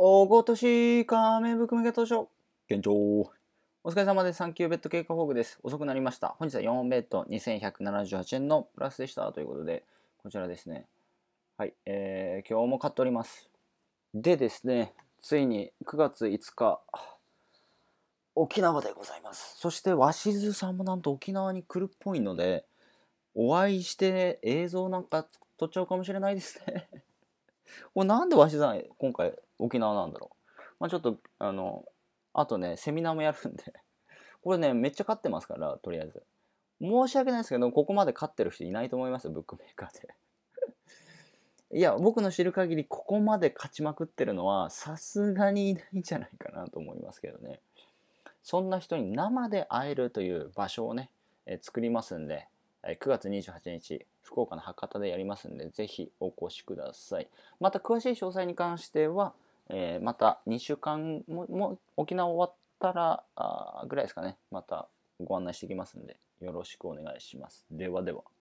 おごとしかめぶく当初。現状。お疲れ様です。サンキューベッド経過報告です。遅くなりました。本日は4ベッド2178円のプラスでした。ということで、こちらですね。はい。えー、今日も買っております。でですね、ついに9月5日、沖縄でございます。そして鷲津さんもなんと沖縄に来るっぽいので、お会いして映像なんか撮っちゃうかもしれないですねこれなんで鷲座さん、今回沖縄なんだろう。まあ、ちょっと、あの、あとね、セミナーもやるんで これね、めっちゃ勝ってますから、とりあえず。申し訳ないですけど、ここまで勝ってる人いないと思いますよ、ブックメーカーで いや、僕の知る限り、ここまで勝ちまくってるのは、さすがにいないんじゃないかなと思いますけどね。そんな人に生で会えるという場所をね、え作りますんで、9月28日、福岡の博多でやりますんで、ぜひお越しください。また詳しい詳細に関しては、えー、また2週間も、も沖縄終わったらあぐらいですかね、またご案内していきますんで、よろしくお願いします。ではでは。